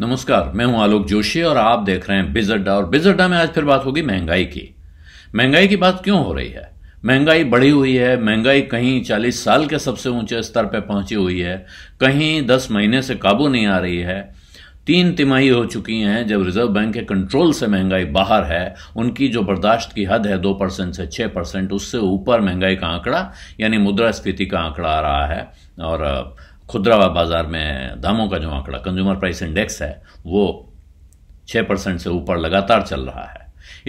नमस्कार मैं हूं आलोक जोशी और आप देख रहे हैं बिजड्डा और बिजड्डा में आज फिर बात होगी महंगाई की महंगाई की बात क्यों हो रही है महंगाई बढ़ी हुई है महंगाई कहीं 40 साल के सबसे ऊंचे स्तर पर पहुंची हुई है कहीं 10 महीने से काबू नहीं आ रही है तीन तिमाही हो चुकी हैं जब रिजर्व बैंक के कंट्रोल से महंगाई बाहर है उनकी जो बर्दाश्त की हद है दो परसेंट से छः परसेंट उससे ऊपर महंगाई का आंकड़ा यानी मुद्रास्फीति का आंकड़ा आ रहा है और खुदरा बाज़ार में दामों का जो आंकड़ा कंज्यूमर प्राइस इंडेक्स है वो छः परसेंट से ऊपर लगातार चल रहा है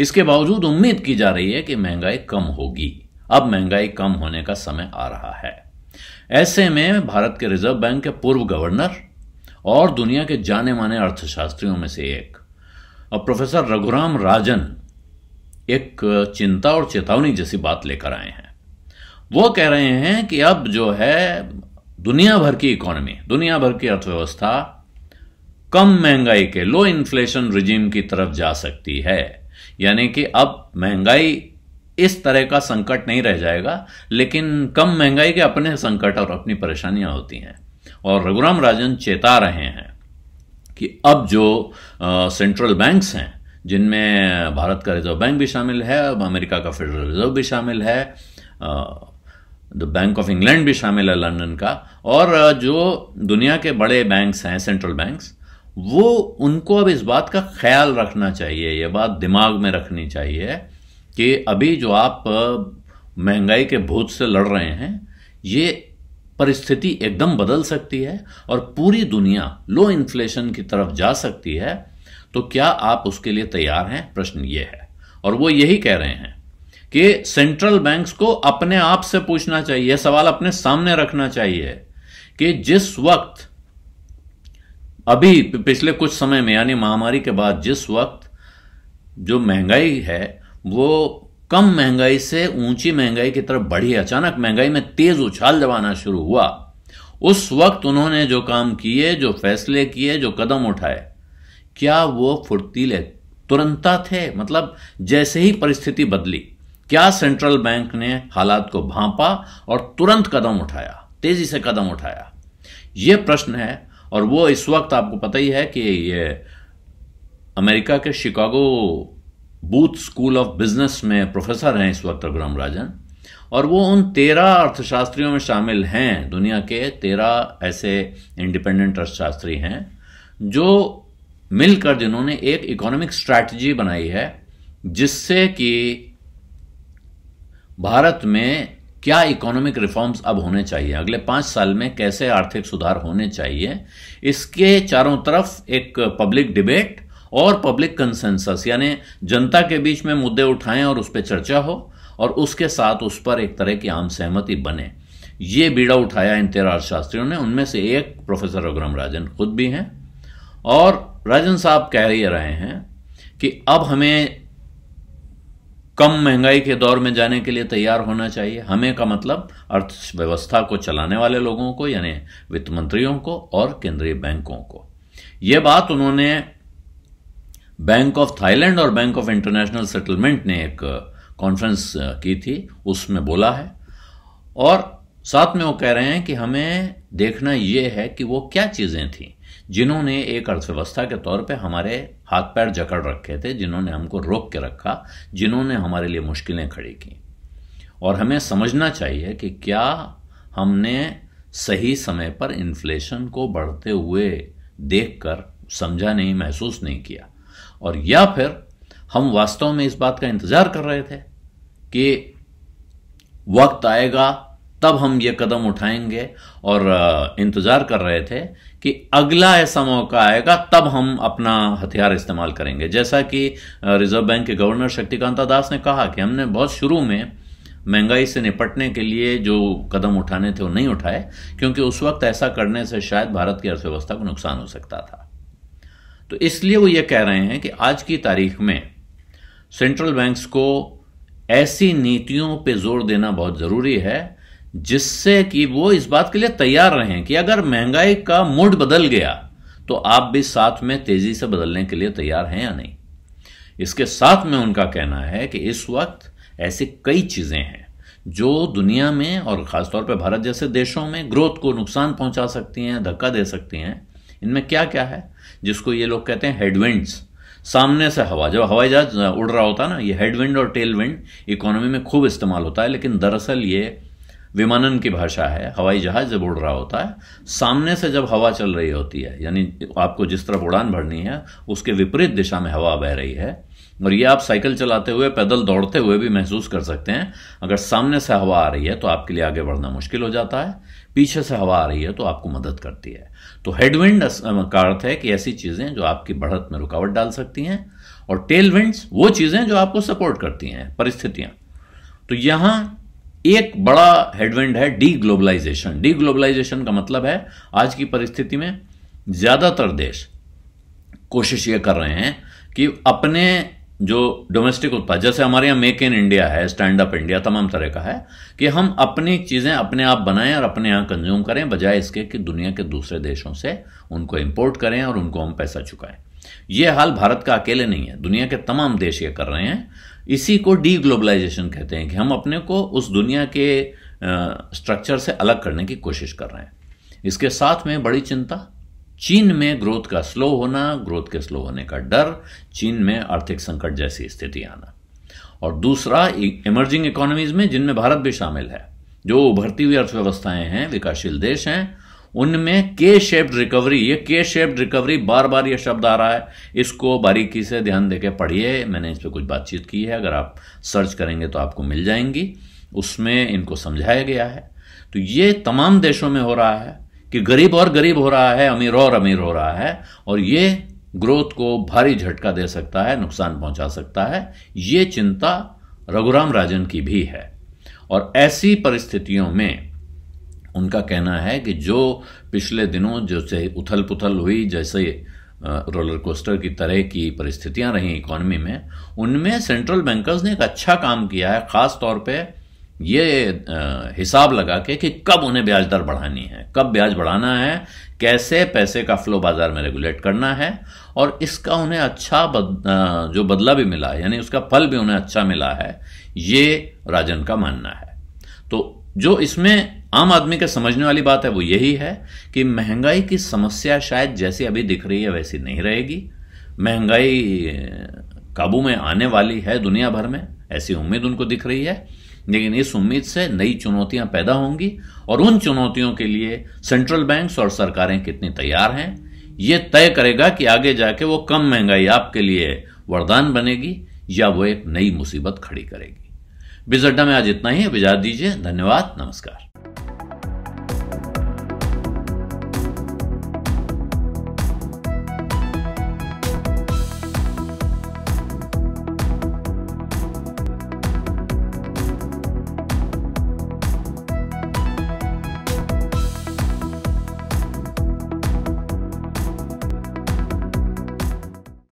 इसके बावजूद उम्मीद की जा रही है कि महंगाई कम होगी अब महंगाई कम होने का समय आ रहा है ऐसे में भारत के रिजर्व बैंक के पूर्व गवर्नर और दुनिया के जाने माने अर्थशास्त्रियों में से एक प्रोफेसर रघुराम राजन एक चिंता और चेतावनी जैसी बात लेकर आए हैं वो कह रहे हैं कि अब जो है दुनिया भर की इकोनॉमी दुनिया भर की अर्थव्यवस्था कम महंगाई के लो इन्फ्लेशन रिजीम की तरफ जा सकती है यानी कि अब महंगाई इस तरह का संकट नहीं रह जाएगा लेकिन कम महंगाई के अपने संकट और अपनी परेशानियां होती हैं और रघुराम राजन चेता रहे हैं कि अब जो आ, सेंट्रल बैंक्स हैं जिनमें भारत का रिजर्व बैंक भी शामिल है अब अमेरिका का फेडरल रिजर्व भी शामिल है आ, द बैंक ऑफ इंग्लैंड भी शामिल है लंदन का और जो दुनिया के बड़े बैंक्स हैं सेंट्रल बैंक्स वो उनको अब इस बात का ख्याल रखना चाहिए ये बात दिमाग में रखनी चाहिए कि अभी जो आप महंगाई के भूत से लड़ रहे हैं ये परिस्थिति एकदम बदल सकती है और पूरी दुनिया लो इन्फ्लेशन की तरफ जा सकती है तो क्या आप उसके लिए तैयार हैं प्रश्न ये है और वो यही कह रहे हैं कि सेंट्रल बैंक्स को अपने आप से पूछना चाहिए यह सवाल अपने सामने रखना चाहिए कि जिस वक्त अभी पिछले कुछ समय में यानी महामारी के बाद जिस वक्त जो महंगाई है वो कम महंगाई से ऊंची महंगाई की तरफ बढ़ी अचानक महंगाई में तेज उछाल दबाना शुरू हुआ उस वक्त उन्होंने जो काम किए जो फैसले किए जो कदम उठाए क्या वो फुर्तीले तुरंता थे मतलब जैसे ही परिस्थिति बदली क्या सेंट्रल बैंक ने हालात को भांपा और तुरंत कदम उठाया तेजी से कदम उठाया यह प्रश्न है और वो इस वक्त आपको पता ही है कि ये अमेरिका के Chicago Booth school of business में प्रोफेसर हैं इस वक्त रघुराम राजन और वो उन तेरह अर्थशास्त्रियों में शामिल हैं दुनिया के तेरह ऐसे इंडिपेंडेंट अर्थशास्त्री हैं जो मिलकर जिन्होंने एक इकोनॉमिक स्ट्रैटेजी बनाई है जिससे कि भारत में क्या इकोनॉमिक रिफॉर्म्स अब होने चाहिए अगले पांच साल में कैसे आर्थिक सुधार होने चाहिए इसके चारों तरफ एक पब्लिक डिबेट और पब्लिक कंसेंसस यानी जनता के बीच में मुद्दे उठाएं और उस पर चर्चा हो और उसके साथ उस पर एक तरह की आम सहमति बने ये बीड़ा उठाया इन तेरह अर्थशास्त्रियों ने उनमें से एक प्रोफेसर रघुराम राजन खुद भी हैं और राजन साहब कह रहे हैं कि अब हमें कम महंगाई के दौर में जाने के लिए तैयार होना चाहिए हमें का मतलब अर्थव्यवस्था को चलाने वाले लोगों को यानी वित्त मंत्रियों को और केंद्रीय बैंकों को यह बात उन्होंने बैंक ऑफ थाईलैंड और बैंक ऑफ इंटरनेशनल सेटलमेंट ने एक कॉन्फ्रेंस की थी उसमें बोला है और साथ में वो कह रहे हैं कि हमें देखना यह है कि वो क्या चीज़ें थी जिन्होंने एक अर्थव्यवस्था के तौर पे हमारे हाथ पैर जकड़ रखे थे जिन्होंने हमको रोक के रखा जिन्होंने हमारे लिए मुश्किलें खड़ी की और हमें समझना चाहिए कि क्या हमने सही समय पर इन्फ्लेशन को बढ़ते हुए देखकर समझा नहीं महसूस नहीं किया और या फिर हम वास्तव में इस बात का इंतज़ार कर रहे थे कि वक्त आएगा तब हम ये कदम उठाएंगे और इंतज़ार कर रहे थे कि अगला ऐसा मौका आएगा तब हम अपना हथियार इस्तेमाल करेंगे जैसा कि रिजर्व बैंक के गवर्नर शक्तिकांता दास ने कहा कि हमने बहुत शुरू में महंगाई से निपटने के लिए जो कदम उठाने थे वो नहीं उठाए क्योंकि उस वक्त ऐसा करने से शायद भारत की अर्थव्यवस्था को नुकसान हो सकता था तो इसलिए वो ये कह रहे हैं कि आज की तारीख में सेंट्रल बैंक्स को ऐसी नीतियों पे जोर देना बहुत ज़रूरी है जिससे कि वो इस बात के लिए तैयार रहें कि अगर महंगाई का मूड बदल गया तो आप भी साथ में तेजी से बदलने के लिए तैयार हैं या नहीं इसके साथ में उनका कहना है कि इस वक्त ऐसी कई चीजें हैं जो दुनिया में और खासतौर पर भारत जैसे देशों में ग्रोथ को नुकसान पहुंचा सकती हैं धक्का दे सकती हैं इनमें क्या क्या है जिसको ये लोग कहते हैं हेडविंड्स सामने से हवा जब हवाई जहाज उड़ रहा होता है ना ये हेडविंड और टेलविंड इकोनॉमी में खूब इस्तेमाल होता है लेकिन दरअसल ये विमानन की भाषा है हवाई जहाज जब उड़ रहा होता है सामने से जब हवा चल रही होती है यानी आपको जिस तरफ उड़ान भरनी है उसके विपरीत दिशा में हवा बह रही है और ये आप साइकिल चलाते हुए पैदल दौड़ते हुए भी महसूस कर सकते हैं अगर सामने से हवा आ रही है तो आपके लिए आगे बढ़ना मुश्किल हो जाता है पीछे से हवा आ रही है तो आपको मदद करती है तो हेडविंड का अर्थ है कि ऐसी चीज़ें जो आपकी बढ़त में रुकावट डाल सकती हैं और टेल विंड्स वो चीज़ें जो आपको सपोर्ट करती हैं परिस्थितियाँ तो यहाँ एक बड़ा हेडविंड है डी ग्लोबलाइजेशन डी ग्लोबलाइजेशन का मतलब है आज की परिस्थिति में ज़्यादातर देश कोशिश ये कर रहे हैं कि अपने जो डोमेस्टिक उत्पाद जैसे हमारे यहाँ मेक इन इंडिया है स्टैंड अप इंडिया तमाम तरह का है कि हम अपनी चीज़ें अपने आप बनाएं और अपने यहाँ कंज्यूम करें बजाय इसके कि दुनिया के दूसरे देशों से उनको इंपोर्ट करें और उनको हम पैसा चुकाएं यह हाल भारत का अकेले नहीं है दुनिया के तमाम देश ये कर रहे हैं इसी को डी ग्लोबलाइजेशन कहते हैं कि हम अपने को उस दुनिया के स्ट्रक्चर से अलग करने की कोशिश कर रहे हैं इसके साथ में बड़ी चिंता चीन में ग्रोथ का स्लो होना ग्रोथ के स्लो होने का डर चीन में आर्थिक संकट जैसी स्थिति आना और दूसरा इमर्जिंग e, इकोनॉमीज में जिनमें भारत भी शामिल है जो उभरती हुई अर्थव्यवस्थाएं हैं विकासशील देश हैं उनमें के शेप्ड रिकवरी ये के शेप्ड रिकवरी बार बार ये शब्द आ रहा है इसको बारीकी से ध्यान देके पढ़िए मैंने इस पर कुछ बातचीत की है अगर आप सर्च करेंगे तो आपको मिल जाएंगी उसमें इनको समझाया गया है तो ये तमाम देशों में हो रहा है कि गरीब और गरीब हो रहा है अमीर और अमीर हो रहा है और ये ग्रोथ को भारी झटका दे सकता है नुकसान पहुंचा सकता है ये चिंता रघुराम राजन की भी है और ऐसी परिस्थितियों में उनका कहना है कि जो पिछले दिनों जैसे उथल पुथल हुई जैसे रोलर कोस्टर की तरह की परिस्थितियां रही इकोनॉमी में उनमें सेंट्रल बैंकर्स ने एक अच्छा काम किया है ख़ास तौर पे ये हिसाब लगा के कि कब उन्हें ब्याज दर बढ़ानी है कब ब्याज बढ़ाना है कैसे पैसे का फ्लो बाजार में रेगुलेट करना है और इसका उन्हें अच्छा बद, जो बदला भी मिला यानी उसका फल भी उन्हें अच्छा मिला है ये राजन का मानना है तो जो इसमें आम आदमी के समझने वाली बात है वो यही है कि महंगाई की समस्या शायद जैसी अभी दिख रही है वैसी नहीं रहेगी महंगाई काबू में आने वाली है दुनिया भर में ऐसी उम्मीद उनको दिख रही है लेकिन इस उम्मीद से नई चुनौतियां पैदा होंगी और उन चुनौतियों के लिए सेंट्रल बैंक्स और सरकारें कितनी तैयार हैं ये तय करेगा कि आगे जाके वो कम महंगाई आपके लिए वरदान बनेगी या वो एक नई मुसीबत खड़ी करेगी बिजड्डा में आज इतना ही विचार दीजिए धन्यवाद नमस्कार